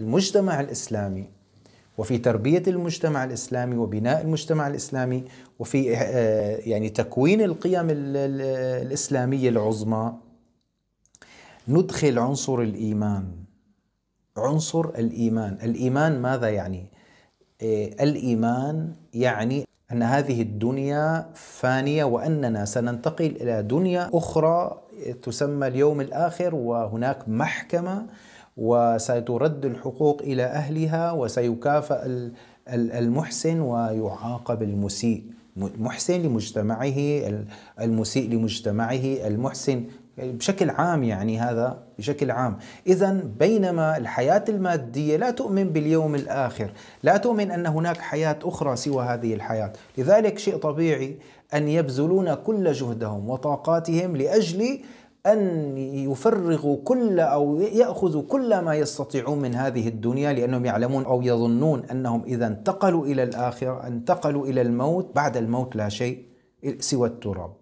المجتمع الاسلامي وفي تربيه المجتمع الاسلامي وبناء المجتمع الاسلامي وفي آه، يعني تكوين القيم الاسلاميه العظمى ندخل عنصر الايمان عنصر الايمان، الايمان ماذا يعني؟ آه، الايمان يعني ان هذه الدنيا فانيه واننا سننتقل الى دنيا اخرى تسمى اليوم الاخر وهناك محكمه وسترد الحقوق الى اهلها وسيكافئ المحسن ويعاقب المسيء محسن لمجتمعه المسيء لمجتمعه المحسن بشكل عام يعني هذا بشكل عام اذا بينما الحياه الماديه لا تؤمن باليوم الاخر لا تؤمن ان هناك حياه اخرى سوى هذه الحياه لذلك شيء طبيعي ان يبذلون كل جهدهم وطاقاتهم لاجل أن يفرغوا كل أو يأخذوا كل ما يستطيعون من هذه الدنيا لأنهم يعلمون أو يظنون أنهم إذا انتقلوا إلى الآخرة انتقلوا إلى الموت بعد الموت لا شيء سوى التراب